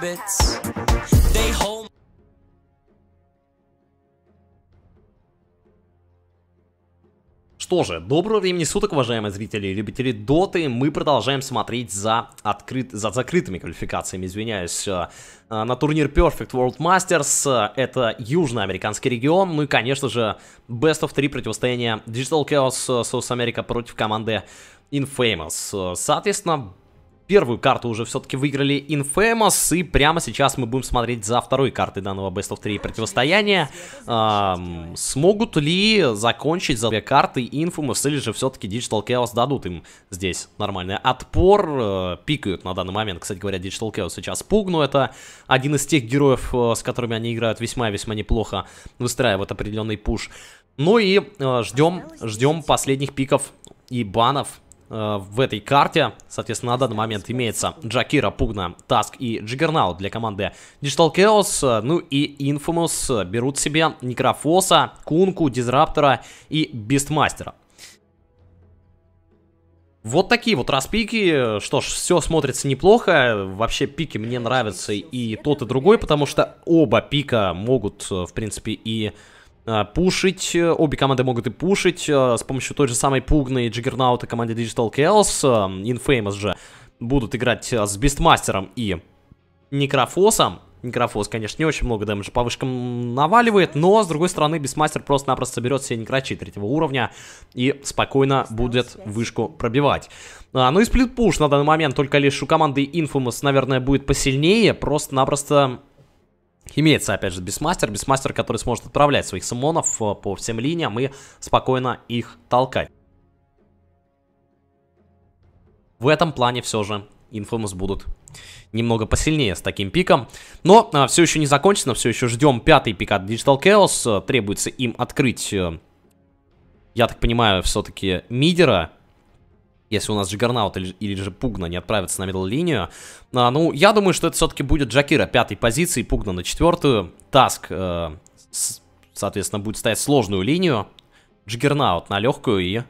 habits. They hold. Что же, доброго времени суток, уважаемые зрители и любители доты. Мы продолжаем смотреть за, открыт... за закрытыми квалификациями, извиняюсь, э, э, на турнир Perfect World Masters. Это южноамериканский регион. Ну и, конечно же, Best of 3 противостояние Digital Chaos э, South America против команды Infamous. Соответственно, Первую карту уже все-таки выиграли Infamous, и прямо сейчас мы будем смотреть за второй картой данного Best of 3 противостояния. Эм, смогут ли закончить за две карты Infamous, или же все-таки Digital Chaos дадут им здесь нормальный отпор. Э, пикают на данный момент, кстати говоря, Digital Chaos сейчас пугну, это один из тех героев, э, с которыми они играют весьма-весьма неплохо, выстраивают определенный пуш. Ну и э, ждем, ждем последних пиков и банов Э, в этой карте, соответственно, на данный момент имеется Джакира, Пугна, Таск и Джиггернаут для команды Digital Chaos. Ну и Infamous берут себе Некрофоса, Кунку, Дизраптора и Бестмастера. Вот такие вот распики. Что ж, все смотрится неплохо. Вообще пики мне нравятся и тот, и другой, потому что оба пика могут, э, в принципе, и Э, пушить, обе команды могут и пушить э, с помощью той же самой пугной Джиггернаута команды Digital Chaos, э, Infamous же будут играть с Бестмастером и Некрофосом, Некрофос, конечно, не очень много дэмэджа по вышкам наваливает, но, с другой стороны, бестмастер просто-напросто берет все некрочи третьего уровня и спокойно будет вышку пробивать. А, ну и сплитпуш на данный момент только лишь у команды Infamous, наверное, будет посильнее, просто-напросто Имеется, опять же, бисмастер, бисмастер, который сможет отправлять своих симонов э, по всем линиям и спокойно их толкать. В этом плане все же инфомус будут немного посильнее с таким пиком. Но а, э, все еще не закончено, все еще ждем пятый пик от Digital Chaos. Э, требуется им открыть, я так понимаю, все-таки мидера если у нас Джиггернаут или, или же Пугна не отправятся на мидл-линию. А, ну, я думаю, что это все-таки будет Джакира пятой позиции, Пугна на четвертую. Таск, э, соответственно, будет стоять сложную линию. Джиггернаут на легкую и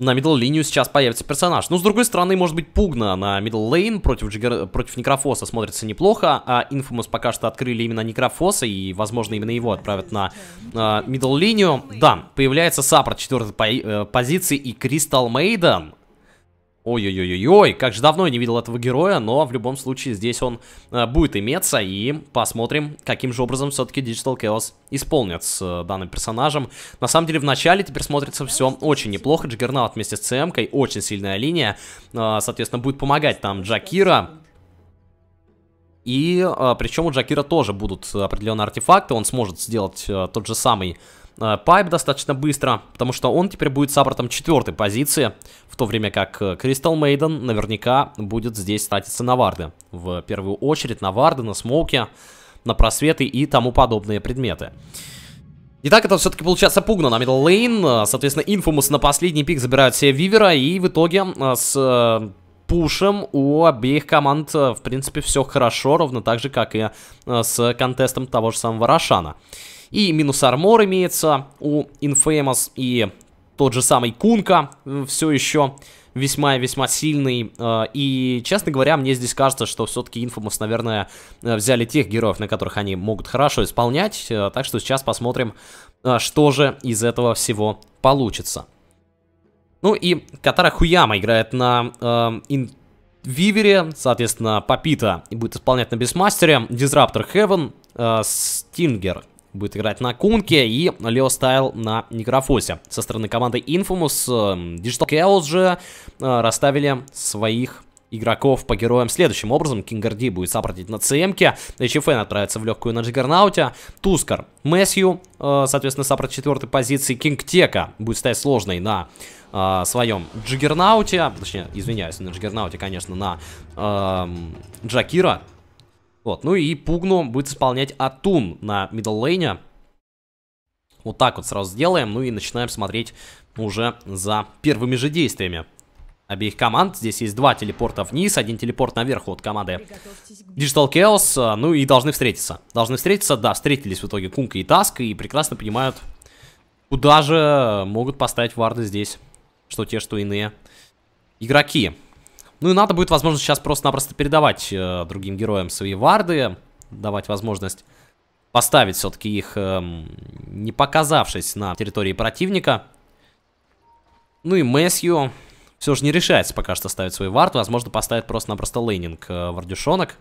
на мидл линию сейчас появится персонаж. Ну, с другой стороны, может быть, Пугна на middle lane против, Джигер... против Некрофоса смотрится неплохо, а Инфомус пока что открыли именно Некрофоса, и, возможно, именно его отправят на мидл э, линию. Да, появляется саппорт четвертой по... Э, позиции и Кристал Мейден. Ой-ой-ой-ой, как же давно я не видел этого героя, но в любом случае здесь он э, будет иметься, и посмотрим, каким же образом все-таки Digital Chaos исполнят с э, данным персонажем. На самом деле в начале теперь смотрится все очень неплохо, Джиггернаут вместе с цм очень сильная линия, э, соответственно будет помогать там Джакира, и э, причем у Джакира тоже будут определенные артефакты, он сможет сделать э, тот же самый Э, Пайп достаточно быстро, потому что он теперь будет саппортом четвертой позиции, в то время как э, Кристал Мейден наверняка будет здесь тратиться на варды. В первую очередь на варды, на смоки, на просветы и тому подобные предметы. Итак, это все-таки получается пугно на middle lane. Э, соответственно, Infamous на последний пик забирают себе Вивера. И в итоге с пушем у обеих команд, в принципе, все хорошо. Ровно так же, как и с контестом того же самого Рошана. И минус армор имеется у Infamous, и тот же самый Кунка э, все еще весьма и весьма сильный. Э, и, честно говоря, мне здесь кажется, что все-таки Infamous, наверное, э, взяли тех героев, на которых они могут хорошо исполнять. Так что сейчас посмотрим, что же из этого всего получится. Ну и Катара Хуяма играет на э, ин Вивере, соответственно, Папита будет исполнять на Бесмастере, Дизраптор Хевен, э, Стингер будет играть на Кунке и Лео Стайл на Некрофосе. Со стороны команды Infamous э, Digital Chaos же э, расставили своих игроков по героям следующим образом. Кингарди будет сопротить на ЦМке, HFN отправится в легкую на Джиггернауте, Тускар Мэсью, э, соответственно, саппорт четвертой позиции, Кингтека будет стоять сложной на своем Джиггернауте, точнее, извиняюсь, на Джиггернауте, конечно, на эм, Джакира, вот, ну и Пугну будет исполнять Атун на мидл-лейне. Вот так вот сразу сделаем, ну и начинаем смотреть уже за первыми же действиями обеих команд. Здесь есть два телепорта вниз, один телепорт наверх от команды Digital Chaos. Э, ну и должны встретиться. Должны встретиться, да, встретились в итоге Кунка и Таск, и прекрасно понимают, куда же могут поставить варды здесь, что те, что иные игроки. Ну и надо будет, возможно, сейчас просто-напросто передавать э, другим героям свои варды, давать возможность поставить все-таки их, э, не показавшись на территории противника. Ну и Мэсью все же не решается пока что ставить свой вард, возможно, поставит просто-напросто лейнинг э, вардюшонок.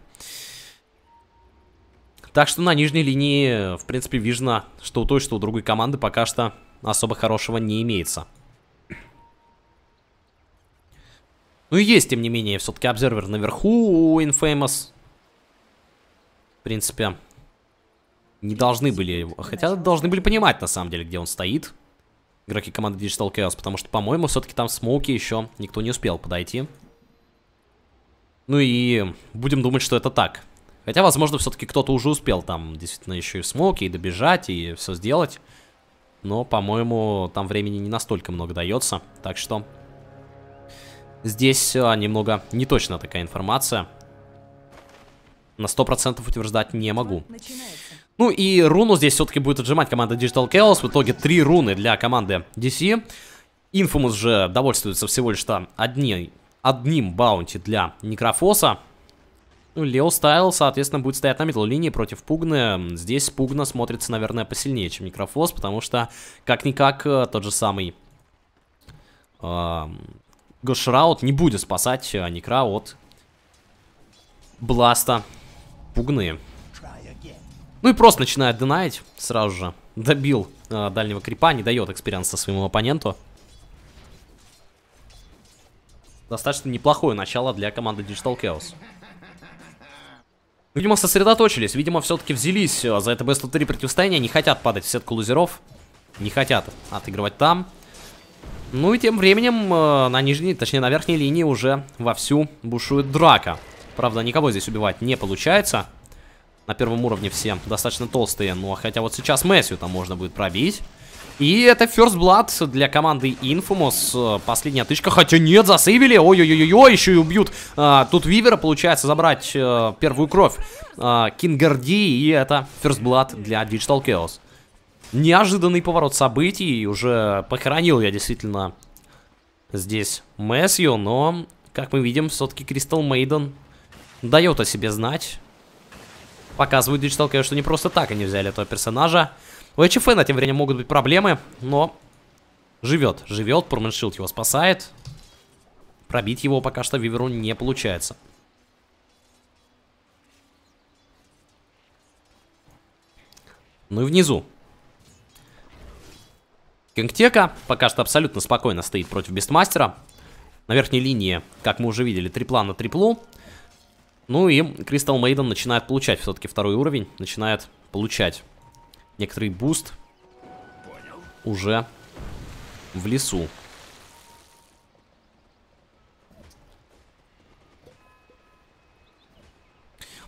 Так что на нижней линии, в принципе, видно, что у той, что у другой команды пока что особо хорошего не имеется. Ну и есть, тем не менее, все-таки обсервер наверху у Infamous. В принципе, не должны были его... Хотя должны были понимать, на самом деле, где он стоит. Игроки команды Digital Chaos. Потому что, по-моему, все-таки там смоки еще никто не успел подойти. Ну и будем думать, что это так. Хотя, возможно, все-таки кто-то уже успел там действительно еще и смоки, и добежать, и все сделать. Но, по-моему, там времени не настолько много дается. Так что Здесь а, немного неточна такая информация. На 100% утверждать не могу. Ну и руну здесь все-таки будет отжимать команда Digital Chaos. В итоге три руны для команды DC. Infamous же довольствуется всего лишь одни, одним баунти для Некрофоса. Ну, Лео Стайл, соответственно, будет стоять на метал-линии против Пугны. Здесь Пугна смотрится, наверное, посильнее, чем Некрофос, потому что, как-никак, э, тот же самый... Эм, Гошраут не будет спасать э, Некра от Бласта. Пугные. Ну и просто начинает денаить сразу же. Добил э, дальнего крипа, не дает экспириенса своему оппоненту. Достаточно неплохое начало для команды Digital Chaos. Ну, видимо, сосредоточились. Видимо, все-таки взялись э, за это best 3 противостояние. Не хотят падать в сетку лузеров. Не хотят отыгрывать там. Ну и тем временем э, на нижней, точнее на верхней линии уже вовсю бушует драка. Правда, никого здесь убивать не получается. На первом уровне все достаточно толстые. Ну, а хотя вот сейчас Мессию там можно будет пробить. И это First Blood для команды Infamous. Э, последняя тычка. Хотя нет, засейвили. Ой-ой-ой-ой, еще и убьют. А, тут Вивера получается забрать а, первую кровь а, Кингарди. И это First Blood для Digital Chaos неожиданный поворот событий. И уже похоронил я действительно здесь Мэсью, но, как мы видим, все-таки Кристал Мейден дает о себе знать. Показывает Digital, конечно, не просто так они взяли этого персонажа. У HFN на тем временем могут быть проблемы, но живет, живет. Пурменшилд его спасает. Пробить его пока что Виверу не получается. Ну и внизу Кингтека пока что абсолютно спокойно стоит против Бестмастера. На верхней линии, как мы уже видели, трипла на триплу. Ну и Кристал Мейден начинает получать все-таки второй уровень. Начинает получать некоторый буст уже в лесу.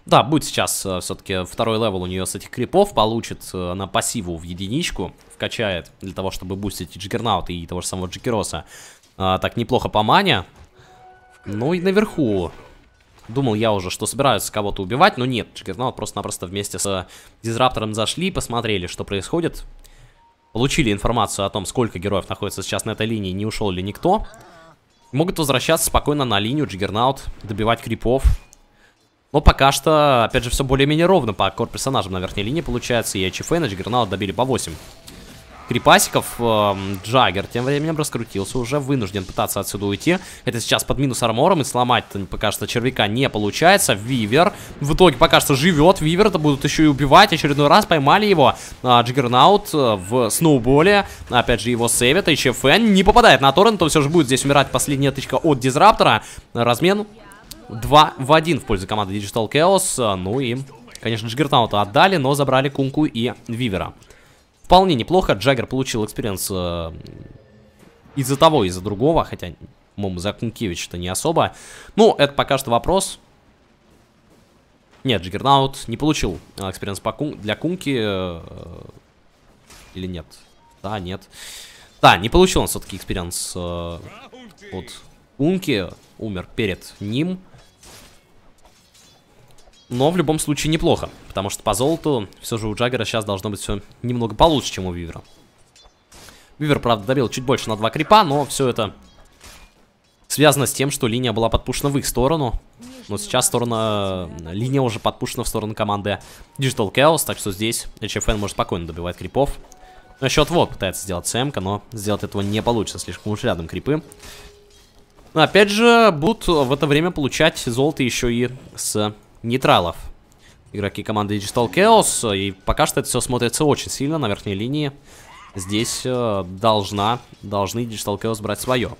Да, будет сейчас э, все-таки второй левел у нее с этих крипов. Получит э, она пассиву в единичку. Вкачает для того, чтобы бустить Джиггернаута и того же самого Джикероса. А, так неплохо по мане. Ну и наверху. Думал я уже, что собираются кого-то убивать, но нет. Джиггернаут просто-напросто вместе с э, Дизраптором зашли, посмотрели, что происходит. Получили информацию о том, сколько героев находится сейчас на этой линии, не ушел ли никто. Могут возвращаться спокойно на линию Джиггернаут, добивать крипов. Но пока что, опять же, все более-менее ровно по кор персонажам на верхней линии получается. И HF и Эндж Гранал добили по 8. Крипасиков э, эм, Джаггер тем временем раскрутился, уже вынужден пытаться отсюда уйти. Это сейчас под минус армором и сломать пока что червяка не получается. Вивер в итоге пока что живет. Вивер это будут еще и убивать. Очередной раз поймали его. А, Джиггернаут э, в сноуболе. Опять же его сейвит. HFN не попадает на торрент, то все же будет здесь умирать последняя тычка от дизраптора. Размен 2 в 1 в пользу команды Digital Chaos. Ну и, конечно, Джиггертаута отдали, но забрали Кунку и Вивера. Вполне неплохо. Джаггер получил экспириенс э, из-за того, из-за другого. Хотя, по за кункевич это не особо. Ну, это пока что вопрос. Нет, Джиггернаут не получил э, экспириенс кун... для Кунки. Э, э, или нет? Да, нет. Да, не получил он все-таки экспириенс э, от Кунки. Умер перед ним. Но в любом случае неплохо, потому что по золоту все же у Джаггера сейчас должно быть все немного получше, чем у Вивера. Вивер, правда, добил чуть больше на два крипа, но все это связано с тем, что линия была подпущена в их сторону. Но сейчас сторона... Э, линия уже подпущена в сторону команды Digital Chaos, так что здесь HFN может спокойно добивать крипов. На счет вот пытается сделать Сэмка, но сделать этого не получится, слишком уж рядом крипы. Но опять же, будут в это время получать золото еще и с нейтралов. Игроки команды Digital Chaos. Э, и пока что это все смотрится очень сильно на верхней линии. Здесь э, должна, должны Digital Chaos брать свое.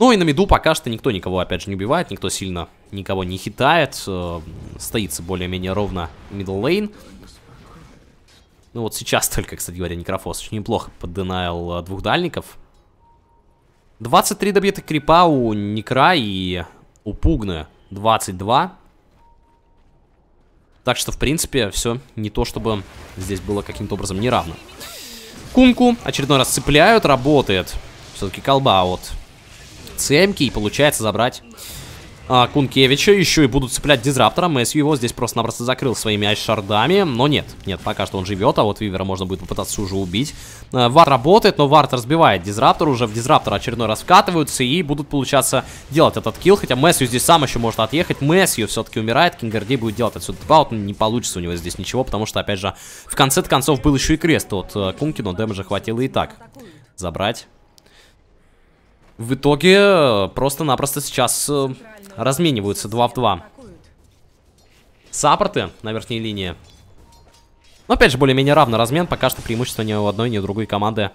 Ну и на миду пока что никто никого, опять же, не убивает, никто сильно никого не хитает. Э, стоится более-менее ровно middle lane. Ну вот сейчас только, кстати говоря, Некрофос очень неплохо подденаил э, двух дальников. 23 добитых крипа у Некра и Упугная. 22. Так что, в принципе, все не то, чтобы здесь было каким-то образом неравно. Кунку очередной раз цепляют, работает. Все-таки колба от Цемки и получается забрать а, Кункевича еще и будут цеплять Дизраптора. Мэсью его здесь просто-напросто закрыл своими айшардами. Но нет, нет, пока что он живет, а вот Вивера можно будет попытаться уже убить. А, Вард работает, но Вард разбивает Дизраптор. Уже в Дизраптор очередной раскатываются и будут, получаться, делать этот килл. Хотя Мэсью здесь сам еще может отъехать. Мэсью все-таки умирает. Кингардей будет делать отсюда баут. Не получится у него здесь ничего, потому что, опять же, в конце концов был еще и крест от э, Кунки, но дэмэджа хватило и так. Забрать. В итоге э, просто-напросто сейчас э, размениваются 2 в 2. Саппорты на верхней линии. Но ну, опять же, более-менее равный размен. Пока что преимущество ни у одной, ни у другой команды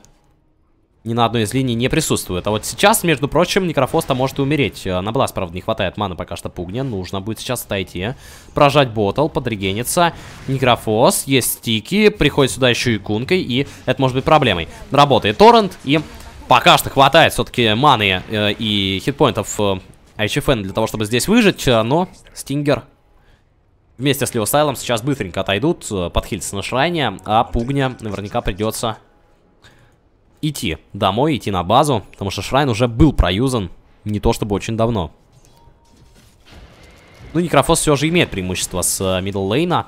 ни на одной из линий не присутствует. А вот сейчас, между прочим, Некрофоста может и умереть. Э, на Бласт, правда, не хватает маны пока что Пугня Нужно будет сейчас отойти, прожать ботл, подрегениться. Некрофос, есть стики, приходит сюда еще и кункой, и это может быть проблемой. Работает торрент, и Пока что хватает все-таки маны э, и хитпоинтов э, HFN для того, чтобы здесь выжить, э, но Стингер вместе с Лео Сайлом сейчас быстренько отойдут, э, подхилятся на шрайне, а Пугня наверняка придется идти домой, идти на базу, потому что шрайн уже был проюзан не то чтобы очень давно. Ну, Некрофос все же имеет преимущество с э, мидл лейна.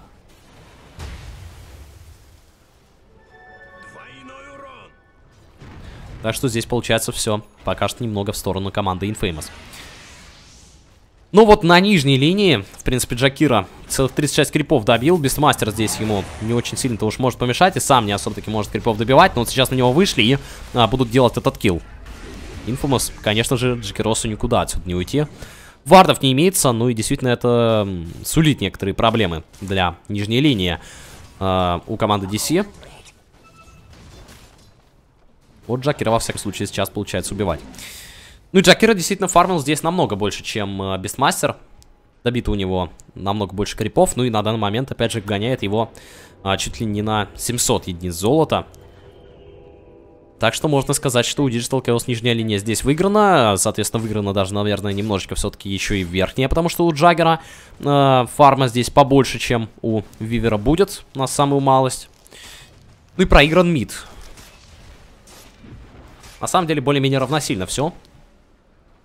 Так что здесь получается все пока что немного в сторону команды Infamous. Ну вот на нижней линии, в принципе, Джакира целых 36 крипов добил. Бестмастер здесь ему не очень сильно-то уж может помешать. И сам не особо-таки может крипов добивать. Но вот сейчас на него вышли и а, будут делать этот килл. Infamous, конечно же, Джакиросу никуда отсюда не уйти. Вардов не имеется, ну и действительно это сулит некоторые проблемы для нижней линии э, у команды DC. Вот Джакера, во всяком случае, сейчас получается убивать. Ну и Джакера действительно фармил здесь намного больше, чем э, Бестмастер. Добито у него намного больше крипов. Ну и на данный момент, опять же, гоняет его а, чуть ли не на 700 единиц золота. Так что можно сказать, что у Digital Chaos нижняя линия здесь выиграна. Соответственно, выиграна даже, наверное, немножечко все-таки еще и верхняя, потому что у Джаггера э, фарма здесь побольше, чем у Вивера будет на самую малость. Ну и проигран мид. На самом деле более-менее равносильно все.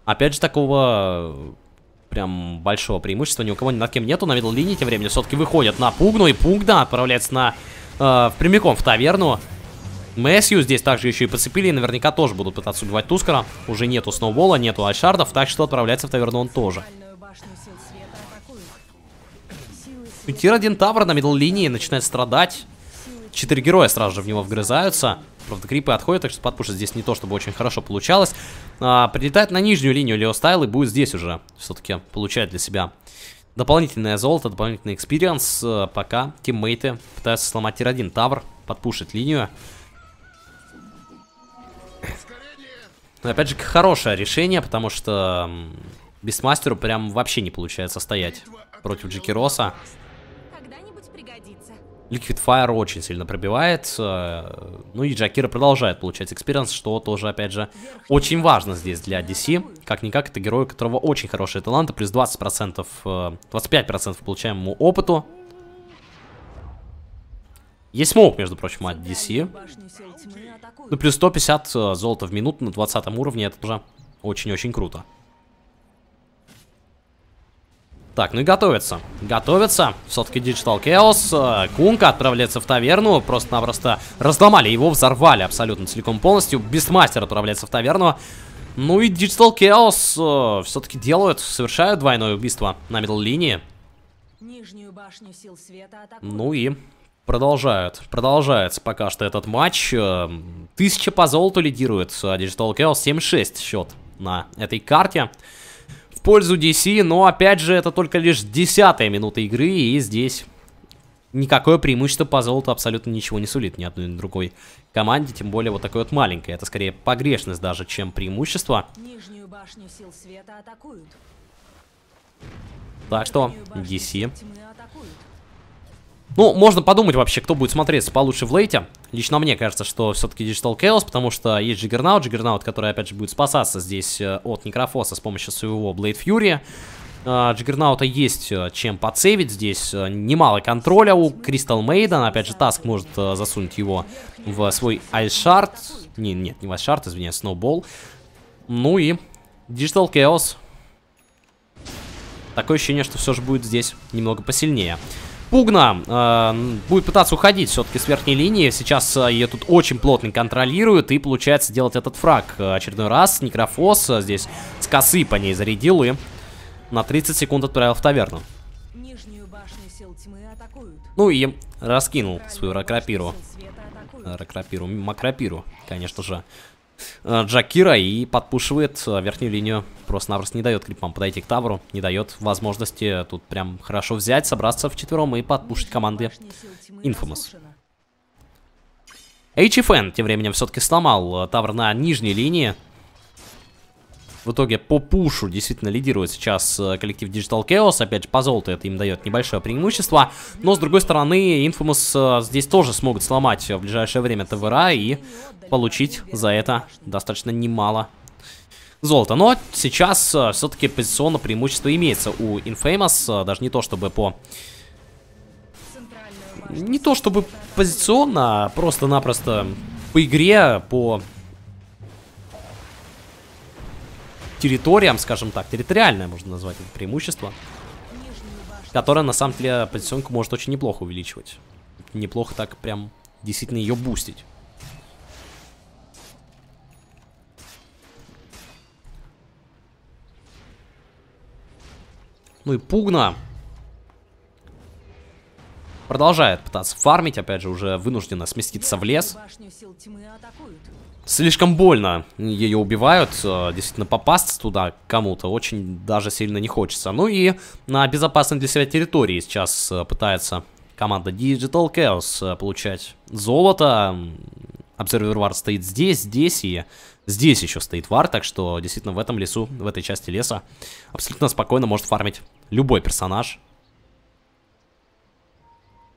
Опять же, такого э, прям большого преимущества ни у кого ни над кем нету. На мидл линии тем временем все-таки выходят на Пугну, и Пугна отправляется на... Э, прямиком в таверну. Мэсью здесь также еще и поцепили, и наверняка тоже будут пытаться убивать Тускара. Уже нету сноубола, нету альшардов, так что отправляется в таверну он тоже. Тир один Тавр на мидл линии начинает страдать. Четыре героя сразу же в него вгрызаются. Правда, крипы отходят, так что подпушить здесь не то, чтобы очень хорошо получалось. А, прилетает на нижнюю линию Лео Стайл и будет здесь уже все-таки получать для себя дополнительное золото, дополнительный экспириенс. Э, пока тиммейты пытаются сломать тир-1 тавр, подпушит линию. Но опять же, хорошее решение, потому что без мастеру прям вообще не получается стоять против Джеки Росса. Liquid Fire очень сильно пробивает, Ну и Джакира продолжает получать экспириенс, что тоже, опять же, очень важно здесь для DC. Как-никак, это герой, у которого очень хорошие таланты, плюс 20%, 25% э, получаем ему опыту. Есть смог, между прочим, от DC. Ну, плюс 150 э, золота в минуту на 20 уровне, это уже очень-очень круто. Так, ну и готовится. Готовится. Все-таки Digital Chaos. Э, Кунка отправляется в таверну. Просто-напросто разломали его, взорвали абсолютно целиком полностью. Бестмастер отправляется в таверну. Ну и Digital Chaos э, все-таки делают, совершают двойное убийство на мидл-линии. Ну и продолжают. Продолжается пока что этот матч. Э, тысяча по золоту лидирует а Digital Chaos. 7-6 счет на этой карте пользу DC, но опять же это только лишь десятая минута игры, и здесь никакое преимущество по золоту абсолютно ничего не сулит ни одной, ни другой команде, тем более вот такой вот маленькой. Это скорее погрешность даже, чем преимущество. Нижнюю башню сил света атакуют. Так что, DC ну, можно подумать вообще, кто будет смотреться получше в лейте. Лично мне кажется, что все-таки Digital Chaos, потому что есть Джиггернаут, Джиггернаут, который, опять же, будет спасаться здесь э, от Некрофоса с помощью своего Blade Fury. Джиггернаута есть э, чем подсейвить здесь, э, немало контроля у Кристал Мейден, опять же, Таск может засунуть его в свой Айшард, не, нет, не в Айшард, извиняюсь, Сноубол, ну и Digital Chaos. Такое ощущение, что все же будет здесь немного посильнее. Пугна э, будет пытаться уходить все-таки с верхней линии. Сейчас э, ее тут очень плотно контролируют. И получается делать этот фраг очередной раз. Некрофос э, здесь с косы по ней зарядил и на 30 секунд отправил в таверну. Ну и раскинул свою ракропиру. Ракропиру, макропиру, конечно же. Э, Джакира и подпушивает э, верхнюю линию. Просто-напросто не дает крипам подойти к Тавру, не дает возможности тут прям хорошо взять, собраться в четвером и подпушить команды Infamous. HFN тем временем все-таки сломал э, Тавр на нижней линии в итоге по пушу действительно лидирует сейчас э, коллектив Digital Chaos. Опять же, по золоту это им дает небольшое преимущество. Но, с другой стороны, Infamous э, здесь тоже смогут сломать в ближайшее время ТВРА и получить за это достаточно немало золота. Но сейчас э, все-таки позиционное преимущество имеется у Infamous. Даже не то, чтобы по не то чтобы позиционно, а просто-напросто по игре, по территориям, скажем так, территориальное можно назвать это преимущество, которое на самом деле позиционку может очень неплохо увеличивать. Неплохо так прям действительно ее бустить. Ну и Пугна продолжает пытаться фармить, опять же, уже вынуждена сместиться в лес слишком больно ее убивают. Э, действительно, попасть туда кому-то очень даже сильно не хочется. Ну и на безопасной для себя территории сейчас э, пытается команда Digital Chaos э, получать золото. Обсервер Вар стоит здесь, здесь и здесь еще стоит Вар, так что действительно в этом лесу, в этой части леса абсолютно спокойно может фармить любой персонаж.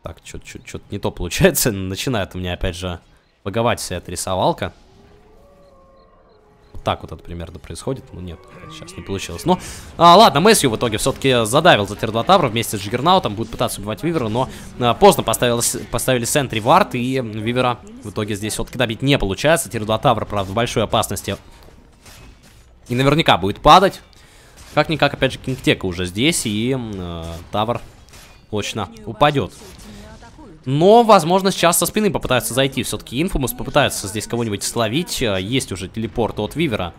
Так, что-то не то получается, начинает у меня опять же боговать вся эта рисовалка. Вот так вот это примерно происходит. Ну нет, сейчас не получилось. Но, ну, а, ладно, Мэсью в итоге все-таки задавил за тир 2 тавра вместе с Джиггернаутом. Будет пытаться убивать Вивера, но а, поздно поставил, поставили сентри вард, и Вивера в итоге здесь все-таки добить не получается. Тир 2 тавра, правда, в большой опасности. И наверняка будет падать. Как-никак, опять же, Кингтека уже здесь, и э, Тавр точно упадет. Но, возможно, сейчас со спины попытаются зайти. Все-таки Инфомус попытаются здесь кого-нибудь словить. Э, есть уже телепорт от Вивера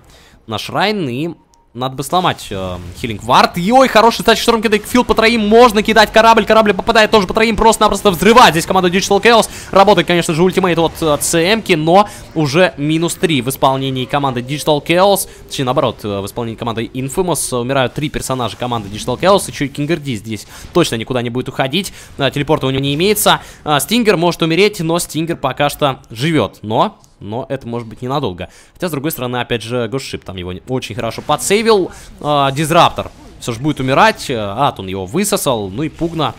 на Шрайн, и надо бы сломать э, хилинг вард. Ой, хороший стач шторм кидает фил по троим. Можно кидать корабль. Корабль попадает тоже по троим. Просто-напросто взрывать. Здесь команда Digital Chaos. Работает, конечно же, ультимейт от э, CM-ки, но уже минус 3 в исполнении команды Digital Chaos. Точнее, наоборот, э, в исполнении команды Infamous. Умирают три персонажа команды Digital Chaos. Еще и Кингерди здесь точно никуда не будет уходить. Э, телепорта у него не имеется. Э, Стингер может умереть, но Стингер пока что живет. Но но это может быть ненадолго. Хотя, с другой стороны, опять же, Гошип там его очень хорошо подсейвил. А, Дизраптор все же будет умирать. А, Ат, он его высосал. Ну и Пугна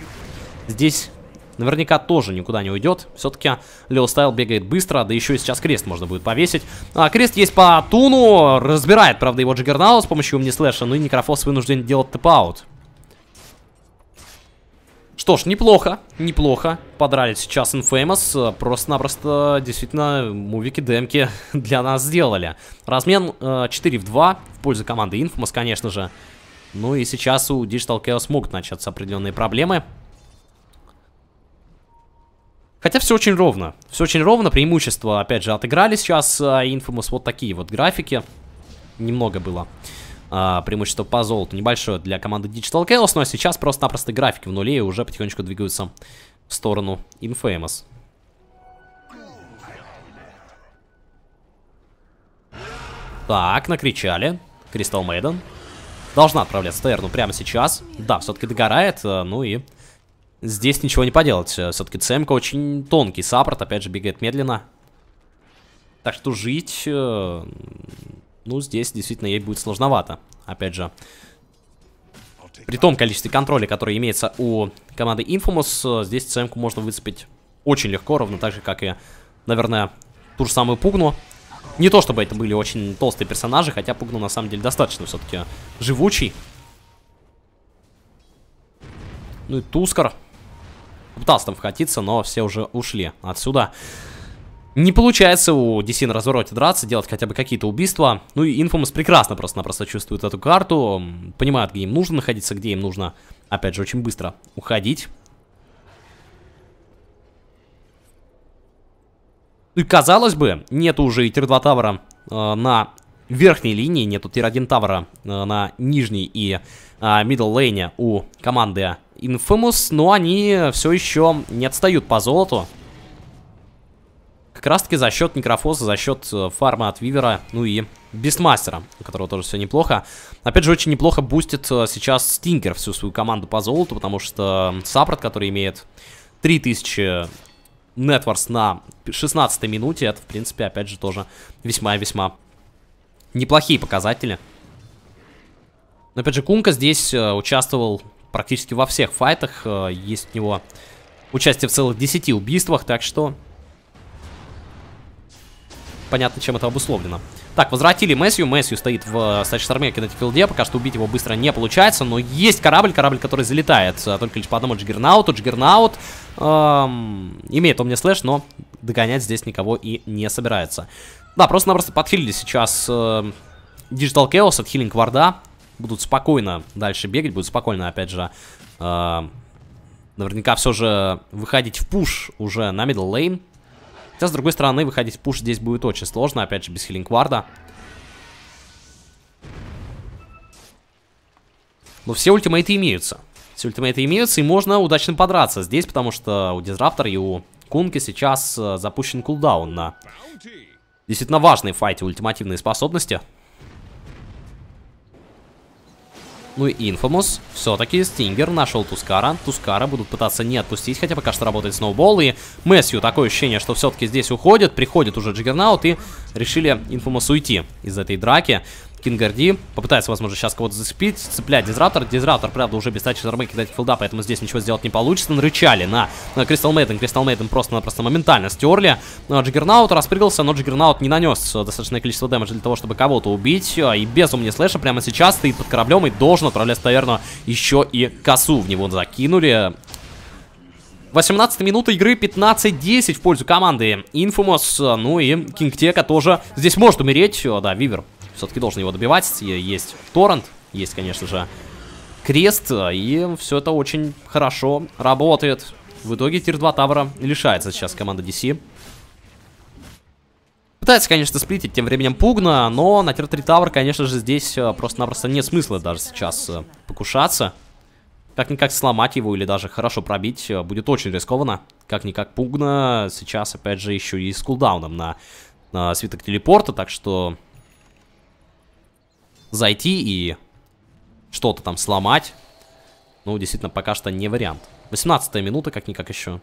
здесь наверняка тоже никуда не уйдет. Все-таки Лео Стайл бегает быстро, да еще и сейчас крест можно будет повесить. А, крест есть по Туну, разбирает, правда, его Джиггернау с помощью Умни Слэша, ну и Некрофос вынужден делать тэп-аут. Что ж, неплохо, неплохо. Подрали сейчас Infamous. Э, просто-напросто, действительно, мувики-демки для нас сделали. Размен э, 4 в 2 в пользу команды Infamous, конечно же. Ну и сейчас у Digital Chaos могут начаться определенные проблемы. Хотя все очень ровно. Все очень ровно. Преимущество, опять же, отыграли сейчас. Э, Infamous вот такие вот графики. Немного было. А, преимущество по золоту небольшое для команды Digital Chaos, но сейчас просто-напросто графики в нуле и уже потихонечку двигаются в сторону Infamous. Так, накричали. Кристал Мейден. Должна отправляться в таверну прямо сейчас. Да, все-таки догорает, э, ну и... Здесь ничего не поделать. Э, все-таки Цемка очень тонкий саппорт, опять же, бегает медленно. Так что жить... Э, ну, здесь действительно ей будет сложновато. Опять же, при том количестве контроля, которое имеется у команды Infamous, э, здесь ЦМку можно выцепить очень легко, ровно так же, как и, наверное, ту же самую Пугну. Не то чтобы это были очень толстые персонажи, хотя Пугну на самом деле достаточно все-таки живучий. Ну и Тускар. Пытался там вкатиться, но все уже ушли отсюда. Отсюда. Не получается у DC на развороте драться, делать хотя бы какие-то убийства. Ну и Infamous прекрасно просто-напросто чувствует эту карту, понимает, где им нужно находиться, где им нужно, опять же, очень быстро уходить. Ну и казалось бы, нету уже и тир-2 тавара э, на верхней линии, нету тир-1 тавара э, на нижней и э, middle лейне у команды Infamous, но они все еще не отстают по золоту. Как раз таки за счет Некрофоса, за счет э, фарма от Вивера, ну и Бестмастера, у которого тоже все неплохо. Опять же, очень неплохо бустит э, сейчас Стинкер всю свою команду по золоту, потому что Саппорт, который имеет 3000 Нетворс на 16 минуте, это, в принципе, опять же, тоже весьма-весьма неплохие показатели. Но, опять же, Кунка здесь э, участвовал практически во всех файтах, есть у него участие в целых 10 убийствах, так что понятно, чем это обусловлено. Так, возвратили Мэсью. Мэсью стоит в Сачштормеке на филде. Пока что убить его быстро не получается. Но есть корабль, корабль, который залетает. Э, только лишь по одному Джигернауту. Джигернаут эм, имеет он мне слэш, но догонять здесь никого и не собирается. Да, просто-напросто подхилили сейчас э, Digital Chaos от Хилинг Варда. Будут спокойно дальше бегать, будут спокойно, опять же, э, наверняка все же выходить в пуш уже на middle lane. Хотя, с другой стороны, выходить в пуш здесь будет очень сложно, опять же, без хилинкварда. Но все ультимейты имеются. Все ультимейты имеются, и можно удачно подраться здесь, потому что у Дизраптора и у Кунки сейчас э, запущен кулдаун на действительно важные в файте ультимативные способности. Ну и Infamous. Все-таки Стингер нашел Тускара. Тускара будут пытаться не отпустить, хотя пока что работает Сноубол. И Мэсью такое ощущение, что все-таки здесь уходит. Приходит уже Джиггернаут и решили Infamous уйти из этой драки. Кингарди. Попытается, возможно, сейчас кого-то зацепить. Цеплять Дизратор. Дизратор, правда, уже без тачи армы кидать филда, поэтому здесь ничего сделать не получится. Нарычали на Кристал Мейден. Кристал Мейден просто-напросто моментально стерли. А, Джиггернаут распрыгался, но Джиггернаут не нанес э, достаточное количество дэмэджа для того, чтобы кого-то убить. А, и без умни слэша прямо сейчас стоит под кораблем и должен отправлять наверное, еще и косу в него закинули. 18 минута игры 15-10 в пользу команды Infamous, ну и Кингтека тоже здесь может умереть, э, да, Вивер все-таки должен его добивать. Есть торрент, есть, конечно же, крест. Э, и все это очень хорошо работает. В итоге тир-2 Тавра лишается сейчас команда DC. Пытается, конечно, сплитить тем временем Пугна, но на тир-3 Тавр, конечно же, здесь э, просто-напросто нет смысла даже сейчас э, покушаться. Как-никак сломать его или даже хорошо пробить будет очень рискованно. Как-никак Пугна сейчас, опять же, еще и с кулдауном на, на свиток телепорта, так что зайти и что-то там сломать. Ну, действительно, пока что не вариант. 18 минута, как-никак еще.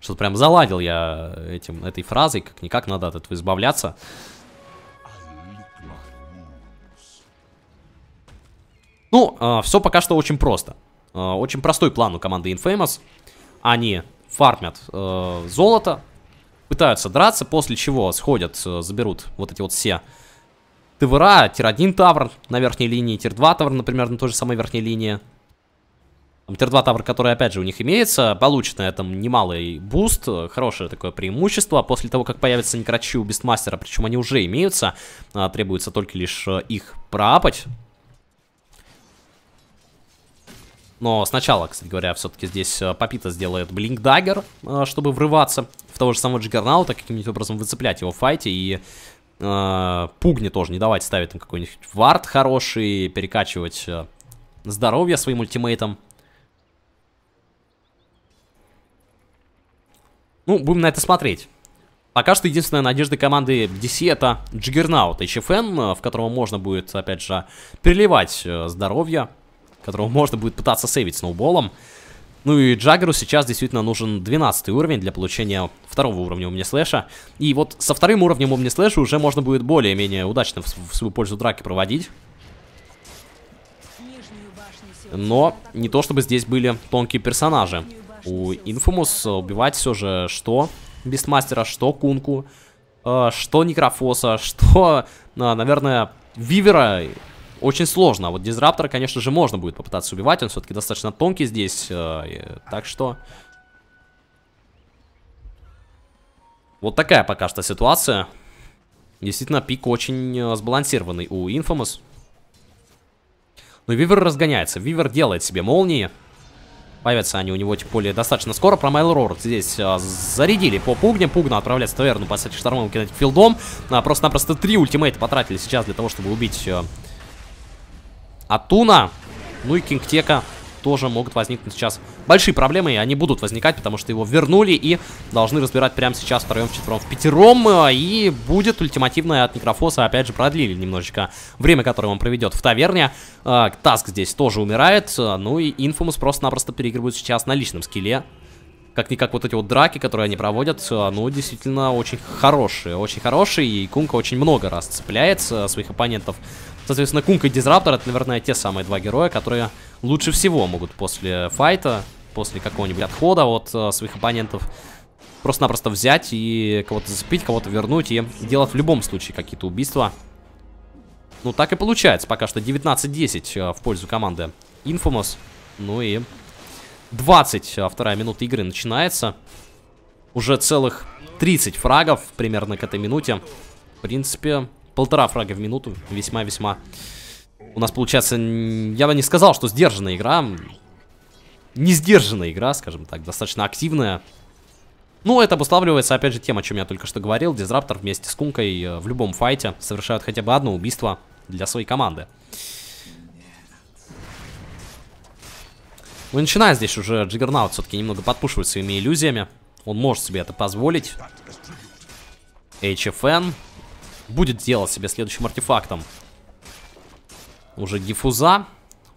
Что-то прям заладил я этим, этой фразой, как-никак надо от этого избавляться. Ну, э, а, все пока что очень просто. Э, очень простой план у команды Infamous. Они фармят э, золото, пытаются драться, после чего сходят, э, заберут вот эти вот все ТВРА, тир-1 тавр на верхней линии, тир-2 тавр, например, на той же самой верхней линии. Тир-2 тавр, который, опять же, у них имеется, получит на этом немалый буст, э, хорошее такое преимущество. После того, как появятся некрачи у Бестмастера, причем они уже имеются, а, требуется только лишь э, их проапать. Но сначала, кстати говоря, все-таки здесь э, Папита сделает Блинк Даггер, э, чтобы врываться в того же самого Джиггернаута, каким-нибудь образом выцеплять его в файте и э, Пугни тоже не давать ставить им какой-нибудь вард хороший, перекачивать э, здоровье своим ультимейтом. Ну, будем на это смотреть. Пока что единственная надежда команды DC это Джиггернаут HFN, в которого можно будет, опять же, переливать здоровье которого можно будет пытаться сейвить сноуболом. Ну и Джаггеру сейчас действительно нужен 12 уровень для получения второго уровня у меня Слэша. И вот со вторым уровнем у меня Слэша уже можно будет более-менее удачно в, в свою пользу драки проводить. Но не то чтобы здесь были тонкие персонажи. У Инфумус убивать все же что Бестмастера, что Кунку, э, что Некрофоса, что, э, наверное, Вивера очень сложно. А вот Дизраптора, конечно же, можно будет попытаться убивать. Он все-таки достаточно тонкий здесь. Э, так что... Вот такая пока что ситуация. Действительно, пик очень э, сбалансированный у Infamous. Но ну Вивер разгоняется. Вивер делает себе молнии. Появятся они у него тем более достаточно скоро. Про Майл здесь а, зарядили по Пугне. Пугна отправляется в таверну по кстати, штормовым кинетик филдом. А, Просто-напросто три ультимейта потратили сейчас для того, чтобы убить... А, Атуна, ну и Кингтека тоже могут возникнуть сейчас большие проблемы, и они будут возникать, потому что его вернули и должны разбирать прямо сейчас втроем, четвером в пятером, и будет ультимативное от Некрофоса, опять же, продлили немножечко время, которое он проведет в таверне. А, Таск здесь тоже умирает, ну и Инфомус просто-напросто переигрывает сейчас на личном скилле. Как-никак вот эти вот драки, которые они проводят, а, ну, действительно, очень хорошие, очень хорошие, и Кунка очень много раз цепляется своих оппонентов Соответственно, Кунг и Дизраптор это, наверное, те самые два героя, которые лучше всего могут после файта, после какого-нибудь отхода от э, своих оппонентов просто-напросто взять и кого-то зацепить, кого-то вернуть и делать в любом случае какие-то убийства. Ну, так и получается. Пока что 19-10 э, в пользу команды Infamous. Ну и 20, э, вторая минута игры начинается. Уже целых 30 фрагов примерно к этой минуте. В принципе, Полтора фрага в минуту. Весьма-весьма. У нас получается, я бы не сказал, что сдержанная игра. Не сдержанная игра, скажем так. Достаточно активная. Ну, это обуславливается, опять же, тем, о чем я только что говорил. Дизраптор вместе с Кункой э, в любом файте совершают хотя бы одно убийство для своей команды. Ну начиная здесь уже Джиггернаут все-таки немного подпушивает своими иллюзиями. Он может себе это позволить. HFN будет делать себе следующим артефактом. Уже диффуза.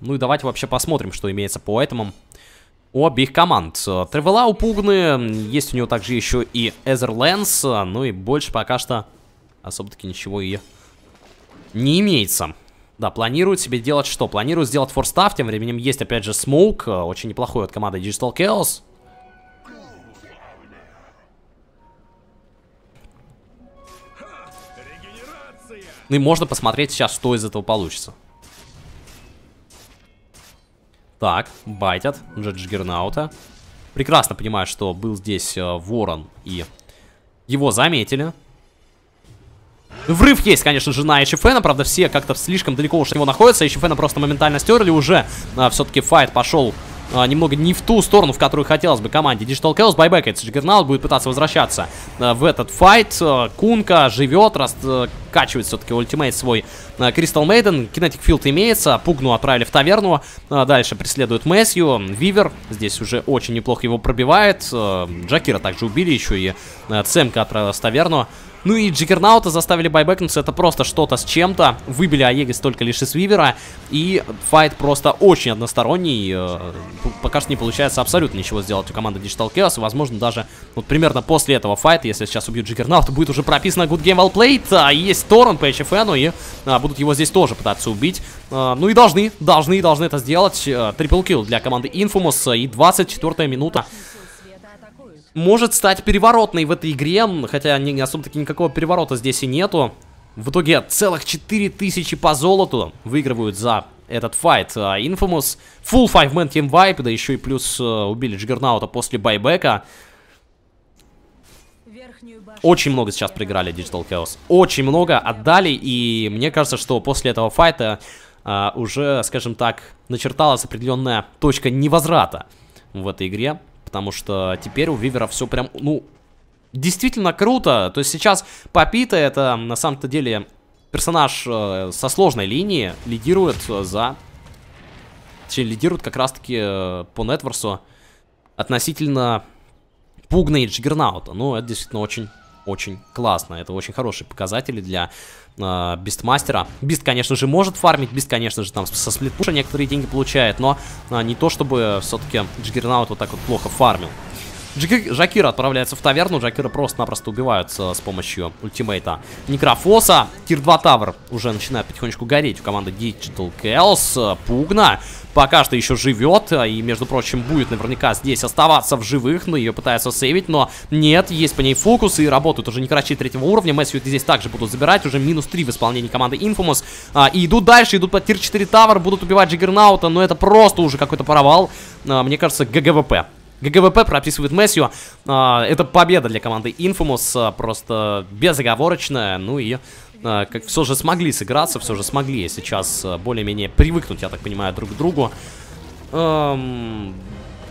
Ну и давайте вообще посмотрим, что имеется по этому обеих команд. Э, Тревела у есть у него также еще и Эзерленс, э, ну и больше пока что особо-таки ничего и не имеется. Да, планирует себе делать что? Планируют сделать форстав, тем временем есть опять же смоук, э, очень неплохой от команды Digital Chaos. Ну И можно посмотреть сейчас, что из этого получится. Так, байтят Джордж Прекрасно понимаю, что был здесь э, Ворон, и его заметили. Врыв есть, конечно же, на Эйчифена, правда, все как-то слишком далеко уж от него находятся. Эйчифена просто моментально стерли уже. А, Все-таки файт пошел а, немного не в ту сторону, в которую хотелось бы команде. Digital Chaos байбекает, Джигернал будет пытаться возвращаться а, в этот файт. А, Кунка живет, раз... А, откачивает все-таки ультимейт свой Кристал Мейден. Кинетик Филд имеется. Пугну отправили в таверну. Э, дальше преследует Мэсью. Вивер здесь уже очень неплохо его пробивает. Э, Джакира также убили еще и э, Цемка отправила в таверну. Ну и Джиггернаута заставили байбекнуться, это просто что-то с чем-то. Выбили Аегис только лишь из Вивера, и файт просто очень односторонний. пока что не получается абсолютно ничего сделать у команды Digital Chaos. Возможно, даже вот примерно после этого файта, если сейчас убьют Джиггернаута, будет уже прописано Good Game All Played. А есть сторон по HFN ну и а, будут его здесь тоже пытаться убить. А, ну и должны, должны, должны это сделать. Трипл э, килл для команды Infamous и 24 минута может стать переворотной в этой игре, хотя не, особо-таки никакого переворота здесь и нету. В итоге целых 4000 по золоту выигрывают за этот файт uh, Infamous. Full 5-man team wipe, да еще и плюс uh, убили Джиггернаута после байбека. Очень много сейчас проиграли Digital Chaos. Очень много отдали, и мне кажется, что после этого файта э, уже, скажем так, начерталась определенная точка невозврата в этой игре. Потому что теперь у Вивера все прям, ну, действительно круто. То есть сейчас Попита это на самом-то деле персонаж э, со сложной линии лидирует за... Точнее, лидирует как раз-таки э, по Нетворсу относительно Пугна и Джиггернаута. Ну, это действительно очень очень классно. Это очень хорошие показатели для э, а, бистмастера. Бист, конечно же, может фармить, бист, конечно же, там со сплитпуша некоторые деньги получает, но э, не то, чтобы все-таки Джиггернаут вот так вот плохо фармил. Джаки... Жакира отправляется в таверну. Жакира просто-напросто убиваются с помощью ультимейта Некрофоса. Тир-2 Тавр уже начинает потихонечку гореть у команды Digital Chaos. Пугна пока что еще живет. И, между прочим, будет наверняка здесь оставаться в живых. Но ее пытаются сейвить, но нет. Есть по ней фокус. И работают уже некрачи третьего уровня. Мэсью здесь также будут забирать. Уже минус 3 в исполнении команды Infamous. А, и идут дальше. Идут по Тир-4 Тавр. Будут убивать Джиггернаута. Но это просто уже какой-то провал. А, мне кажется, ГГВП. ГГВП прописывает Мессию. А, это победа для команды Infamous, а, просто безоговорочная. Ну и а, как все же смогли сыграться, все же смогли сейчас более-менее привыкнуть, я так понимаю, друг к другу. Эм,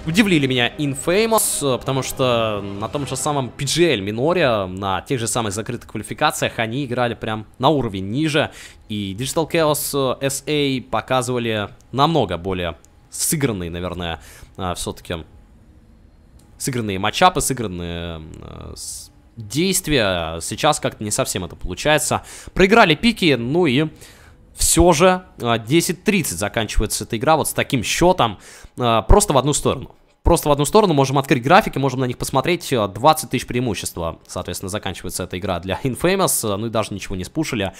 удивили меня Infamous, потому что на том же самом PGL Миноре, на тех же самых закрытых квалификациях, они играли прям на уровень ниже, и Digital Chaos SA показывали намного более сыгранный, наверное, все-таки сыгранные матчапы, сыгранные э, действия. Сейчас как-то не совсем это получается. Проиграли пики, ну и все же 10-30 а, заканчивается эта игра вот с таким счетом а, просто в одну сторону. Просто в одну сторону можем открыть графики, можем на них посмотреть. 20 а, тысяч преимущества, соответственно, заканчивается эта игра для Infamous. Ну и даже ничего не спушили.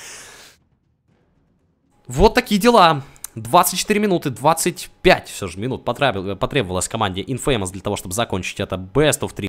Вот такие дела. 24 минуты 25 все же минут потребовалось команде Infamous для того, чтобы закончить это Best of 3